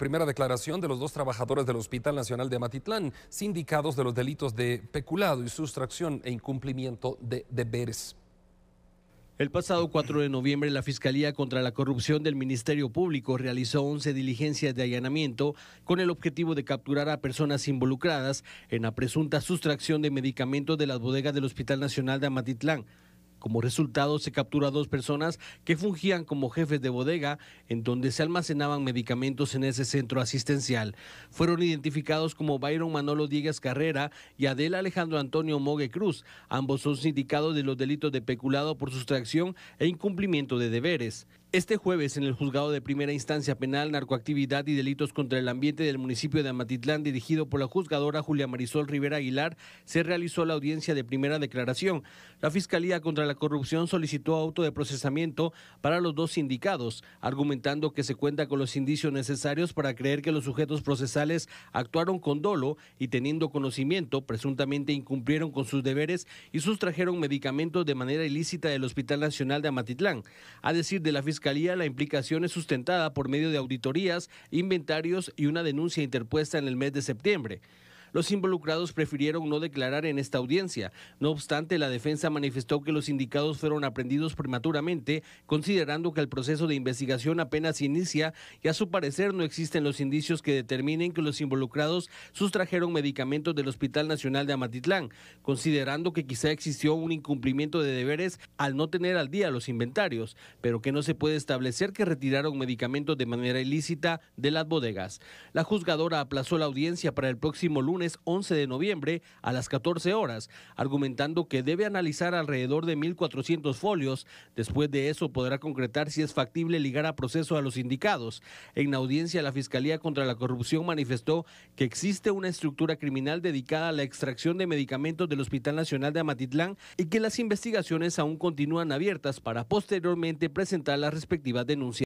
Primera declaración de los dos trabajadores del Hospital Nacional de Amatitlán, sindicados de los delitos de peculado y sustracción e incumplimiento de deberes. El pasado 4 de noviembre, la Fiscalía contra la Corrupción del Ministerio Público realizó 11 diligencias de allanamiento con el objetivo de capturar a personas involucradas en la presunta sustracción de medicamentos de las bodegas del Hospital Nacional de Amatitlán. Como resultado, se captura a dos personas que fungían como jefes de bodega en donde se almacenaban medicamentos en ese centro asistencial. Fueron identificados como Byron Manolo Diegas Carrera y Adela Alejandro Antonio Mogue Cruz. Ambos son sindicados de los delitos de peculado por sustracción e incumplimiento de deberes. Este jueves, en el juzgado de primera instancia penal, narcoactividad y delitos contra el ambiente del municipio de Amatitlán, dirigido por la juzgadora Julia Marisol Rivera Aguilar, se realizó la audiencia de primera declaración. La Fiscalía contra la Corrupción solicitó auto de procesamiento para los dos sindicados, argumentando que se cuenta con los indicios necesarios para creer que los sujetos procesales actuaron con dolo y teniendo conocimiento, presuntamente incumplieron con sus deberes y sustrajeron medicamentos de manera ilícita del Hospital Nacional de Amatitlán. A decir de la Fiscalía, la implicación es sustentada por medio de auditorías, inventarios y una denuncia interpuesta en el mes de septiembre. Los involucrados prefirieron no declarar en esta audiencia. No obstante, la defensa manifestó que los indicados fueron aprendidos prematuramente, considerando que el proceso de investigación apenas inicia y a su parecer no existen los indicios que determinen que los involucrados sustrajeron medicamentos del Hospital Nacional de Amatitlán, considerando que quizá existió un incumplimiento de deberes al no tener al día los inventarios, pero que no se puede establecer que retiraron medicamentos de manera ilícita de las bodegas. La juzgadora aplazó la audiencia para el próximo lunes 11 de noviembre a las 14 horas, argumentando que debe analizar alrededor de 1.400 folios. Después de eso podrá concretar si es factible ligar a proceso a los indicados. En audiencia, la Fiscalía contra la Corrupción manifestó que existe una estructura criminal dedicada a la extracción de medicamentos del Hospital Nacional de Amatitlán y que las investigaciones aún continúan abiertas para posteriormente presentar las respectivas denuncias.